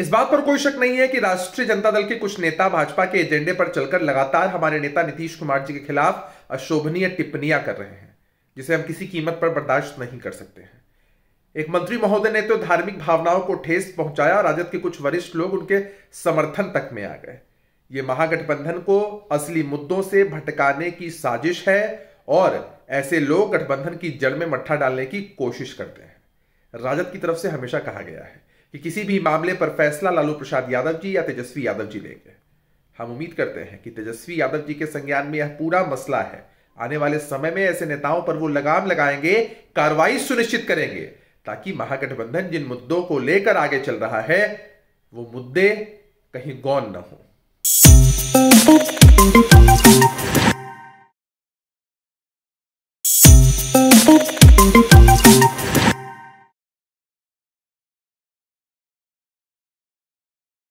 इस बात पर कोई शक नहीं है कि राष्ट्रीय जनता दल के कुछ नेता भाजपा के एजेंडे पर चलकर लगातार हमारे नेता नीतीश कुमार जी के खिलाफ अशोभनीय टिप्पणियां कर रहे हैं जिसे हम किसी कीमत पर बर्दाश्त नहीं कर सकते हैं एक मंत्री महोदय ने तो धार्मिक भावनाओं को ठेस पहुंचाया और राजद के कुछ वरिष्ठ लोग उनके समर्थन तक में आ गए ये महागठबंधन को असली मुद्दों से भटकाने की साजिश है और ऐसे लोग गठबंधन की जड़ में मट्ठा डालने की कोशिश करते हैं राजद की तरफ से हमेशा कहा गया है कि किसी भी मामले पर फैसला लालू प्रसाद यादव जी या तेजस्वी यादव जी लेंगे हम उम्मीद करते हैं कि तेजस्वी यादव जी के संज्ञान में यह पूरा मसला है आने वाले समय में ऐसे नेताओं पर वो लगाम लगाएंगे कार्रवाई सुनिश्चित करेंगे ताकि महागठबंधन जिन मुद्दों को लेकर आगे चल रहा है वो मुद्दे कहीं गौन न हो